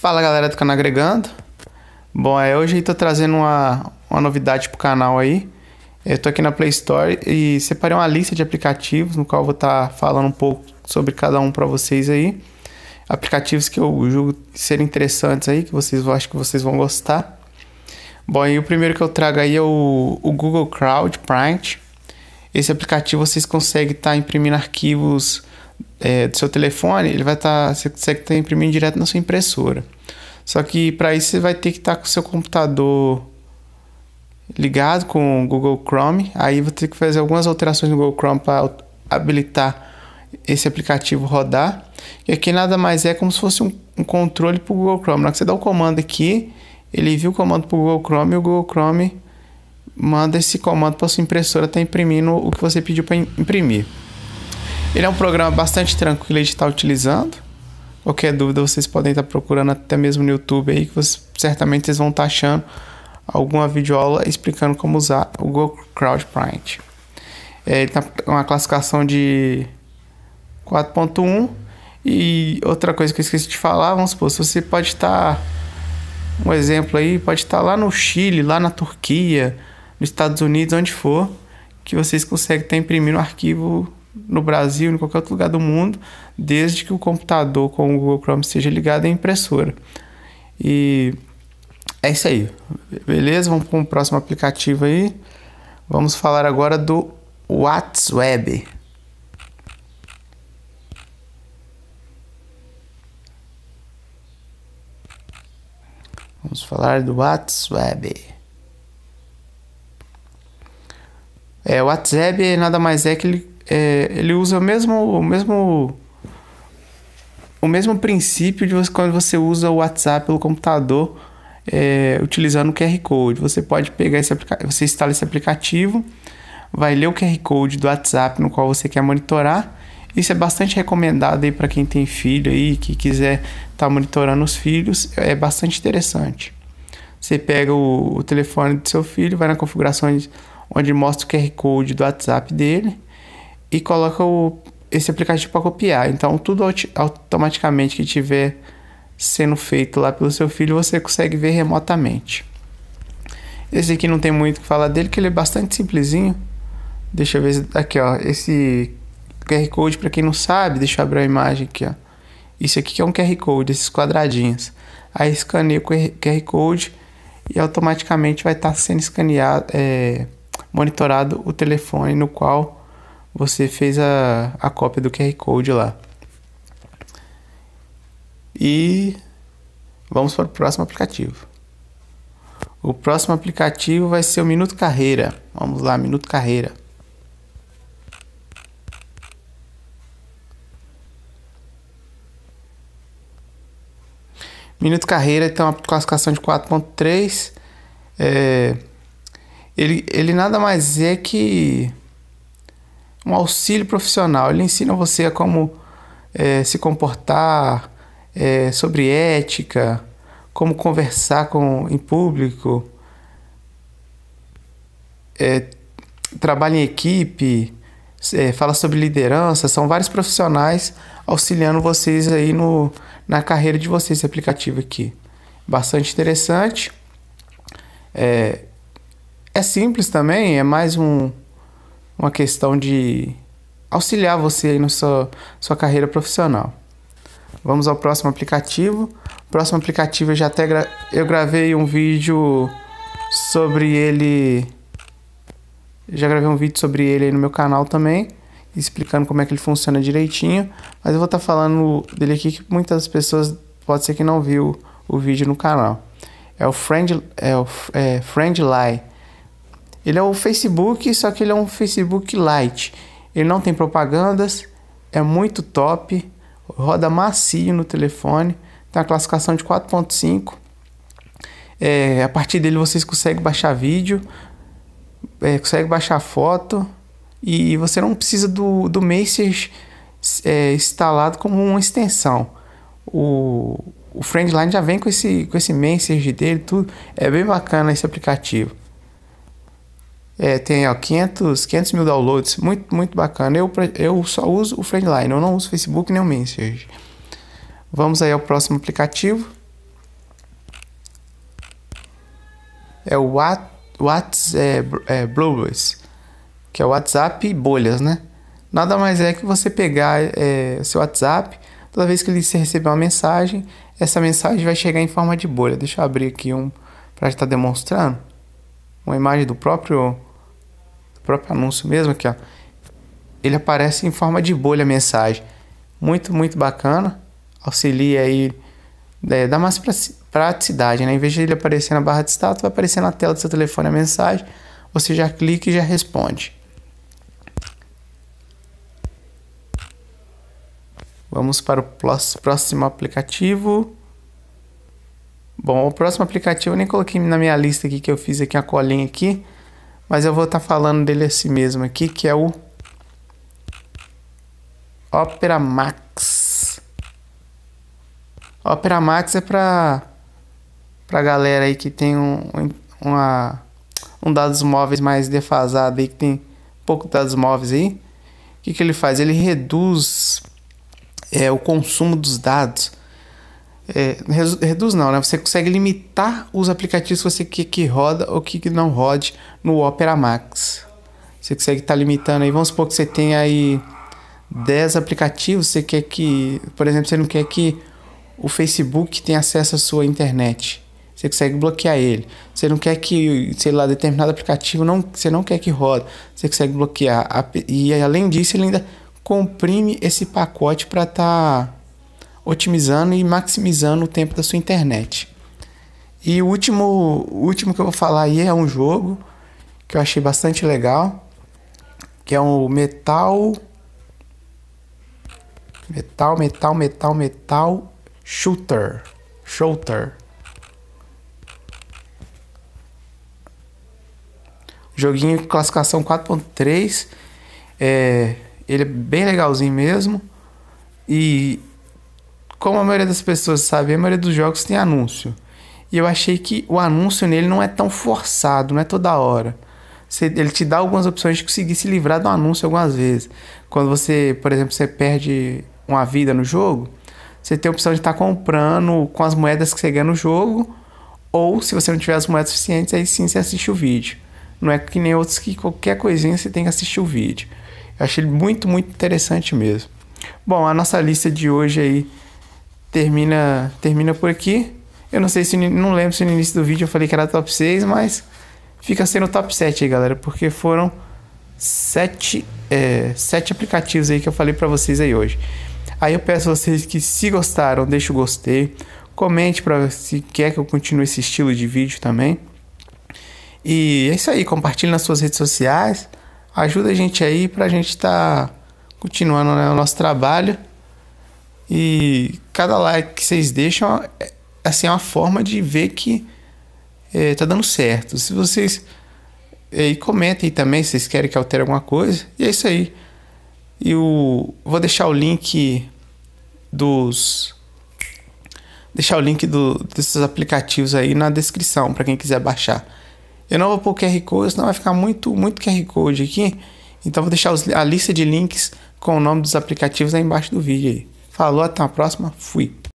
Fala galera do canal Agregando. Bom, é, hoje eu tô trazendo uma, uma novidade pro canal aí. Eu tô aqui na Play Store e separei uma lista de aplicativos no qual eu vou estar tá falando um pouco sobre cada um para vocês aí. Aplicativos que eu julgo serem interessantes aí, que vocês acho que vocês vão gostar. Bom, e o primeiro que eu trago aí é o, o Google Crowd Print. Esse aplicativo vocês conseguem estar tá imprimindo arquivos é, do seu telefone, ele vai estar. Tá, você consegue estar tá imprimindo direto na sua impressora. Só que para isso você vai ter que estar tá com o seu computador ligado com o Google Chrome. Aí vou ter que fazer algumas alterações no Google Chrome para habilitar esse aplicativo rodar. E aqui nada mais é como se fosse um, um controle para o Google Chrome. Na hora que você dá o comando aqui, ele viu o comando para o Google Chrome e o Google Chrome manda esse comando para sua impressora estar tá imprimindo o que você pediu para imprimir. Ele é um programa bastante tranquilo de estar tá utilizando. Qualquer dúvida vocês podem estar procurando até mesmo no YouTube aí, que vocês, certamente vocês vão estar tá achando alguma videoaula explicando como usar o Google CrowdPrint. É, ele tá com uma classificação de 4.1 e outra coisa que eu esqueci de falar, vamos supor, se você pode estar tá, um exemplo aí, pode estar lá no Chile, lá na Turquia, nos Estados Unidos, onde for, que vocês conseguem estar imprimindo um arquivo no Brasil, em qualquer outro lugar do mundo, desde que o computador com o Google Chrome esteja ligado à impressora. E é isso aí. Beleza? Vamos para um próximo aplicativo aí. Vamos falar agora do WhatsApp. Vamos falar do WhatsApp. É, o WhatsApp nada mais é que ele é, ele usa o mesmo, o mesmo o mesmo princípio de você, quando você usa o WhatsApp pelo computador é, utilizando o QR Code. Você pode pegar esse aplicativo, você instala esse aplicativo, vai ler o QR Code do WhatsApp no qual você quer monitorar. Isso é bastante recomendado aí para quem tem filho aí, que quiser estar tá monitorando os filhos, é bastante interessante. Você pega o, o telefone do seu filho, vai na configuração onde mostra o QR Code do WhatsApp dele e coloca o, esse aplicativo para copiar. Então, tudo automaticamente que tiver sendo feito lá pelo seu filho, você consegue ver remotamente. Esse aqui não tem muito o que falar dele, que ele é bastante simplesinho. Deixa eu ver aqui, ó. Esse QR Code, para quem não sabe, deixa eu abrir a imagem aqui, ó. Isso aqui que é um QR Code, esses quadradinhos. Aí escaneia o QR Code e automaticamente vai estar tá sendo escaneado, é, monitorado o telefone no qual você fez a, a cópia do QR Code lá. E vamos para o próximo aplicativo. O próximo aplicativo vai ser o Minuto Carreira. Vamos lá, Minuto Carreira. Minuto Carreira tem uma classificação de 4.3. É, ele, ele nada mais é que um auxílio profissional. Ele ensina você a como é, se comportar, é, sobre ética, como conversar com, em público, é, em equipe, é, fala sobre liderança. São vários profissionais auxiliando vocês aí no, na carreira de vocês, esse aplicativo aqui. Bastante interessante. É, é simples também, é mais um, uma questão de auxiliar você aí na sua, sua carreira profissional. Vamos ao próximo aplicativo. O próximo aplicativo eu já até gra eu gravei um vídeo sobre ele. Já gravei um vídeo sobre ele aí no meu canal também, explicando como é que ele funciona direitinho. Mas eu vou estar tá falando dele aqui que muitas pessoas pode ser que não viu o vídeo no canal. É o Friend, é o é, Friendly ele é o Facebook, só que ele é um Facebook Lite. Ele não tem propagandas, é muito top, roda macio no telefone, tem a classificação de 4.5. É, a partir dele vocês conseguem baixar vídeo, é, consegue baixar foto e você não precisa do, do Message é, instalado como uma extensão. O, o Friendline já vem com esse, com esse Message dele, tudo. É bem bacana esse aplicativo. É, tem ó, 500, 500 mil downloads, muito, muito bacana. Eu, eu só uso o Friendline, eu não uso Facebook nem o Messenger. Vamos aí ao próximo aplicativo. É o What, What's, é, é, que é o WhatsApp bolhas, né? Nada mais é que você pegar é, seu WhatsApp, toda vez que ele receber uma mensagem, essa mensagem vai chegar em forma de bolha. Deixa eu abrir aqui um para estar tá demonstrando uma imagem do próprio o próprio anúncio mesmo aqui, ó. Ele aparece em forma de bolha a mensagem. Muito, muito bacana. Auxilia aí, é, dá mais praticidade, né? Em vez de ele aparecer na barra de status, vai aparecer na tela do seu telefone a mensagem. Você já clica e já responde. Vamos para o próximo aplicativo. Bom, o próximo aplicativo eu nem coloquei na minha lista aqui que eu fiz aqui a colinha aqui mas eu vou estar tá falando dele assim mesmo aqui, que é o Opera Max. Opera Max é para para galera aí que tem um, uma, um dados móveis mais defasado aí, que tem pouco dados móveis aí. O que, que ele faz? Ele reduz é, o consumo dos dados. É, reduz não, né? Você consegue limitar os aplicativos que você quer que roda ou que não rode no Opera Max. Você consegue estar tá limitando aí. Vamos supor que você tenha aí 10 aplicativos, você quer que, por exemplo, você não quer que o Facebook tenha acesso à sua internet. Você consegue bloquear ele. Você não quer que, sei lá, determinado aplicativo não, você não quer que roda. Você consegue bloquear. E além disso, ele ainda comprime esse pacote para estar tá otimizando e maximizando o tempo da sua internet. E o último, o último que eu vou falar aí é um jogo que eu achei bastante legal, que é o Metal Metal, metal, metal, metal shooter. Shooter. Joguinho classificação 4.3. É, ele é bem legalzinho mesmo. E como a maioria das pessoas sabe, a maioria dos jogos tem anúncio. E eu achei que o anúncio nele não é tão forçado, não é toda hora. Você, ele te dá algumas opções de conseguir se livrar do anúncio algumas vezes. Quando você, por exemplo, você perde uma vida no jogo, você tem a opção de estar tá comprando com as moedas que você ganha no jogo, ou se você não tiver as moedas suficientes, aí sim você assiste o vídeo. Não é que nem outros que qualquer coisinha você tem que assistir o vídeo. Eu achei muito, muito interessante mesmo. Bom, a nossa lista de hoje aí termina, termina por aqui. Eu não sei se não lembro se no início do vídeo eu falei que era top 6, mas fica sendo top 7 aí, galera, porque foram 7, é, aplicativos aí que eu falei para vocês aí hoje. Aí eu peço a vocês que se gostaram, deixe o gostei, comente para se quer que eu continue esse estilo de vídeo também. E é isso aí, compartilhe nas suas redes sociais, ajuda a gente aí pra gente estar tá continuando né, o nosso trabalho. E cada like que vocês deixam é, assim, é uma forma de ver que é, tá dando certo. Se vocês. É, e comentem também se vocês querem que altere alguma coisa. E é isso aí. E o vou deixar o link dos deixar o link do, desses aplicativos aí na descrição para quem quiser baixar. Eu não vou pôr QR Code, senão vai ficar muito, muito QR Code aqui. Então vou deixar os, a lista de links com o nome dos aplicativos aí embaixo do vídeo aí. Falou, até a próxima. Fui.